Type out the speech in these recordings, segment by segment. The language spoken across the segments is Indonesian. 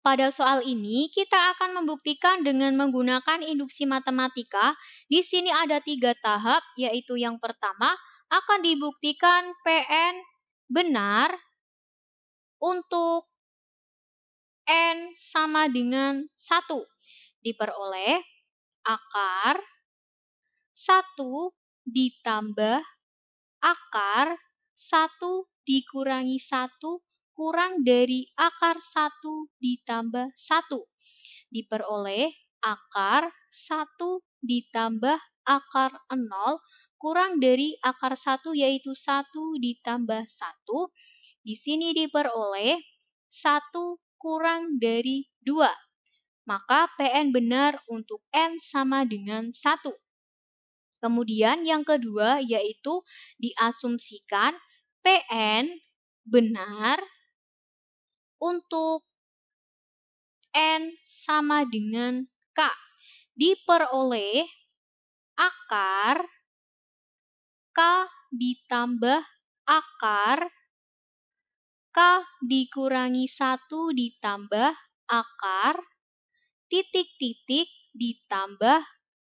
Pada soal ini, kita akan membuktikan dengan menggunakan induksi matematika. Di sini ada tiga tahap, yaitu yang pertama akan dibuktikan PN benar untuk N sama dengan 1. Diperoleh akar 1 ditambah akar 1 dikurangi 1 kurang dari akar 1 ditambah 1 diperoleh akar 1 ditambah akar 0 kurang dari akar 1 yaitu 1 ditambah 1. Di sini diperoleh 1 kurang dari 2. Maka PN benar untuk N sama dengan 1. Kemudian yang kedua yaitu diasumsikan PN benar untuk N sama dengan K. Diperoleh akar K ditambah akar K dikurangi satu ditambah akar titik-titik ditambah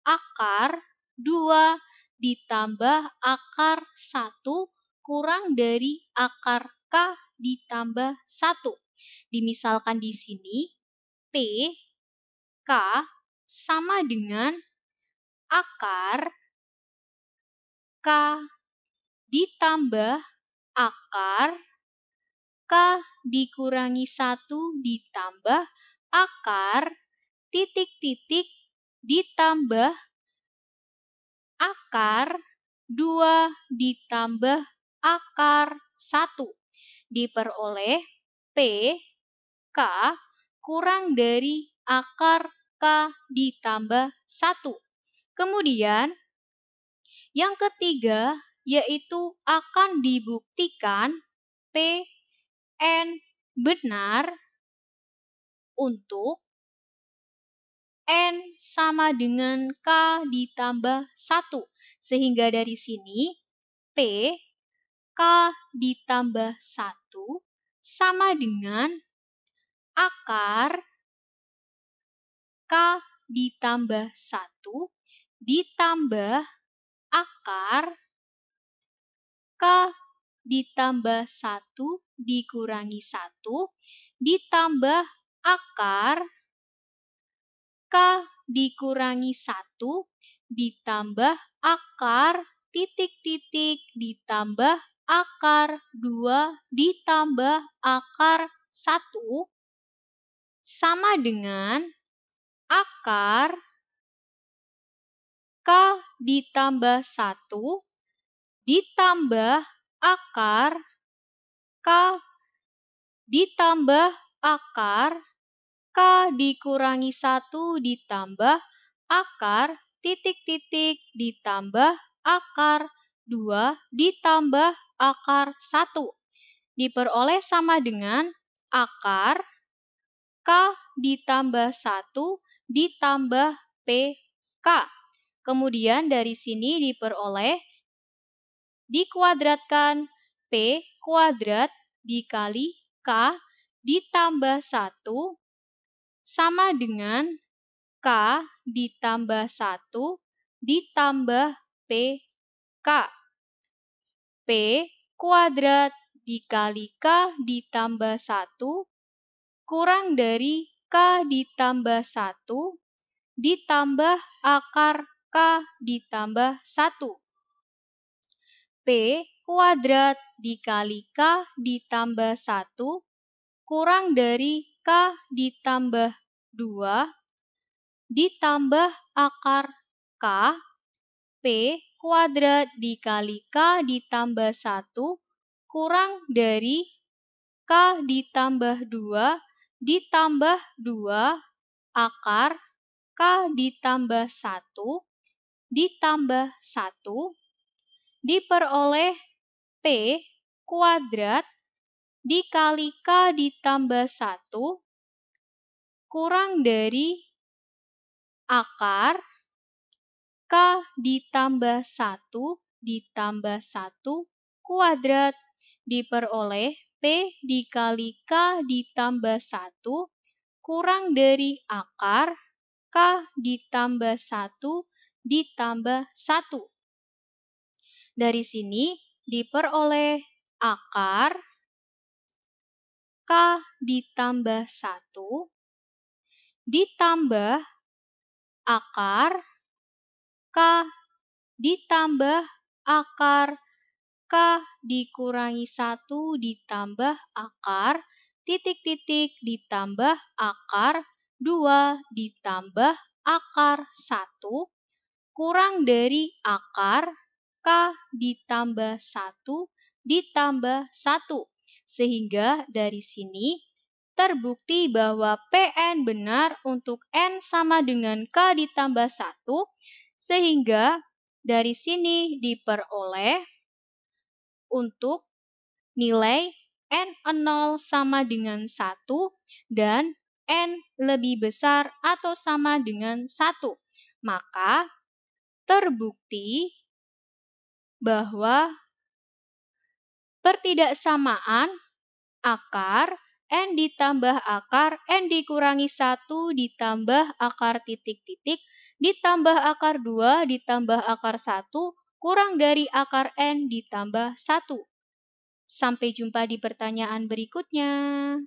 akar 2 ditambah akar 1 kurang dari akar K ditambah 1. Dimisalkan di sini P K sama dengan akar K ditambah akar K dikurangi satu ditambah akar titik-titik ditambah akar 2 ditambah akar 1 diperoleh P K kurang dari akar K ditambah 1. Kemudian, yang ketiga yaitu akan dibuktikan P N benar untuk N sama dengan K ditambah 1. Sehingga dari sini P K ditambah 1 sama dengan akar K ditambah 1 ditambah akar K ditambah 1 dikurangi 1 ditambah akar K dikurangi 1 ditambah akar titik-titik ditambah akar 2 ditambah akar 1 sama dengan akar K ditambah 1 ditambah akar K ditambah akar K dikurangi 1 ditambah akar titik-titik ditambah akar 2 ditambah akar 1 diperoleh sama dengan akar K ditambah 1 ditambah PK. Kemudian dari sini diperoleh dikuadratkan P kuadrat dikali K ditambah 1 sama dengan K ditambah 1 ditambah PK. K. P kuadrat dikali K ditambah 1 kurang dari K ditambah 1 ditambah akar K ditambah 1. P kuadrat dikali K ditambah 1 kurang dari K ditambah 2 ditambah akar K P kuadrat dikali K ditambah 1 kurang dari K ditambah 2 ditambah 2 akar K ditambah 1 ditambah 1 diperoleh P kuadrat dikali K ditambah 1 kurang dari akar K ditambah 1 ditambah 1 kuadrat diperoleh P dikali K ditambah 1 kurang dari akar K ditambah 1 ditambah 1. Dari sini diperoleh akar K ditambah 1 ditambah akar K ditambah akar K dikurangi satu ditambah akar, titik-titik ditambah akar dua ditambah akar satu kurang dari akar K ditambah satu ditambah satu Sehingga dari sini terbukti bahwa PN benar untuk N sama dengan K ditambah 1, sehingga dari sini diperoleh untuk nilai N0 sama dengan 1 dan N lebih besar atau sama dengan 1. Maka terbukti bahwa pertidaksamaan akar N ditambah akar, N dikurangi 1 ditambah akar titik-titik ditambah akar 2 ditambah akar 1 kurang dari akar N ditambah 1. Sampai jumpa di pertanyaan berikutnya.